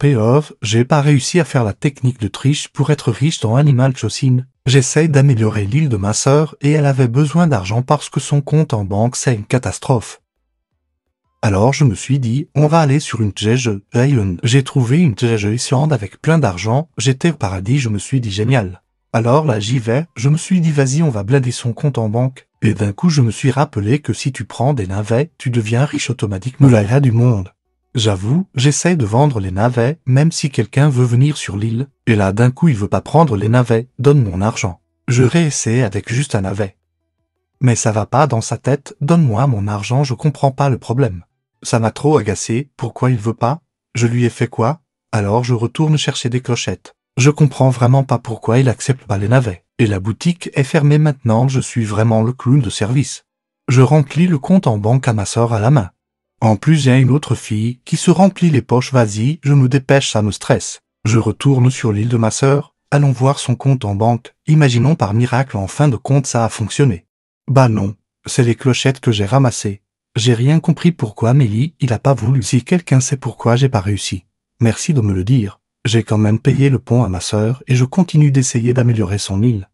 Payoff, j'ai pas réussi à faire la technique de triche pour être riche dans Animal Crossing. J'essaye d'améliorer l'île de ma sœur et elle avait besoin d'argent parce que son compte en banque c'est une catastrophe. Alors je me suis dit, on va aller sur une Jeje rayon. J'ai trouvé une Jeje Island avec plein d'argent, j'étais au paradis, je me suis dit génial. Alors là j'y vais, je me suis dit vas-y on va blader son compte en banque. Et d'un coup je me suis rappelé que si tu prends des navets, tu deviens riche automatiquement. la du monde. J'avoue, j'essaie de vendre les navets, même si quelqu'un veut venir sur l'île, et là d'un coup il veut pas prendre les navets, donne mon argent. Je réessaie avec juste un navet. Mais ça va pas dans sa tête, donne-moi mon argent, je comprends pas le problème. Ça m'a trop agacé, pourquoi il veut pas Je lui ai fait quoi Alors je retourne chercher des clochettes. Je comprends vraiment pas pourquoi il accepte pas les navets. Et la boutique est fermée maintenant, je suis vraiment le clown de service. Je remplis le compte en banque à ma sœur à la main. En plus, j'ai une autre fille qui se remplit les poches. Vas-y, je me dépêche, ça me stresse. Je retourne sur l'île de ma sœur. Allons voir son compte en banque. Imaginons par miracle en fin de compte ça a fonctionné. Bah non, c'est les clochettes que j'ai ramassées. J'ai rien compris pourquoi Amélie, il a pas voulu. Si quelqu'un sait pourquoi j'ai pas réussi, merci de me le dire. J'ai quand même payé le pont à ma sœur et je continue d'essayer d'améliorer son île.